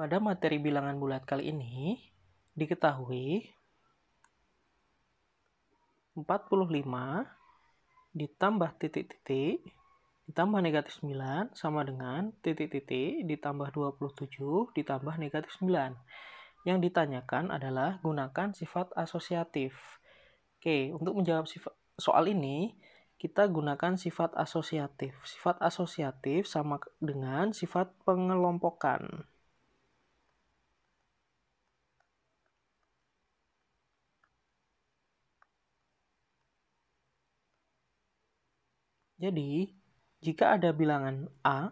Pada materi bilangan bulat kali ini, diketahui 45 ditambah titik-titik ditambah negatif 9 sama dengan titik-titik ditambah 27 ditambah negatif 9. Yang ditanyakan adalah gunakan sifat asosiatif. Oke, untuk menjawab sifat soal ini, kita gunakan sifat asosiatif. Sifat asosiatif sama dengan sifat pengelompokan. Jadi, jika ada bilangan A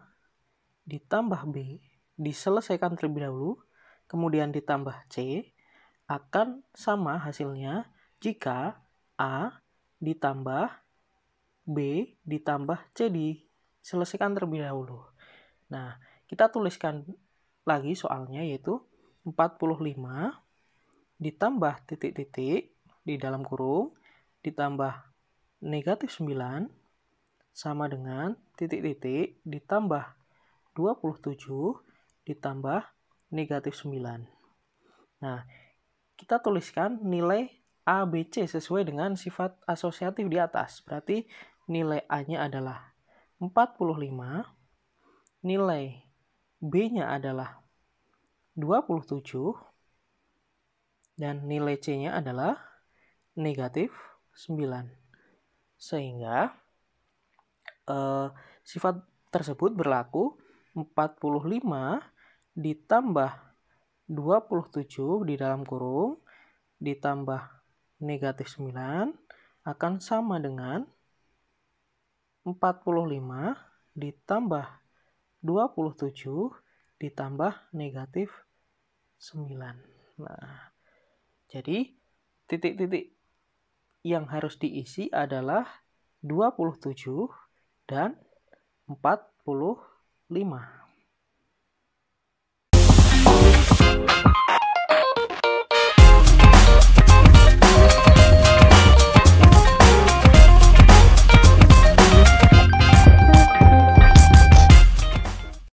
ditambah B diselesaikan terlebih dahulu, kemudian ditambah C, akan sama hasilnya jika A ditambah B ditambah C diselesaikan terlebih dahulu. Nah, kita tuliskan lagi soalnya yaitu 45 ditambah titik-titik di dalam kurung ditambah negatif 9 sama dengan titik-titik ditambah 27 ditambah negatif 9. Nah, kita tuliskan nilai ABC sesuai dengan sifat asosiatif di atas. Berarti nilai A-nya adalah 45, nilai B-nya adalah 27, dan nilai C-nya adalah negatif 9. Sehingga eh, sifat tersebut berlaku 45 ditambah 27 di dalam kurung ditambah negatif 9 akan sama dengan 45 ditambah 27 ditambah negatif 9. Nah, jadi titik-titik yang harus diisi adalah 27 dan 45.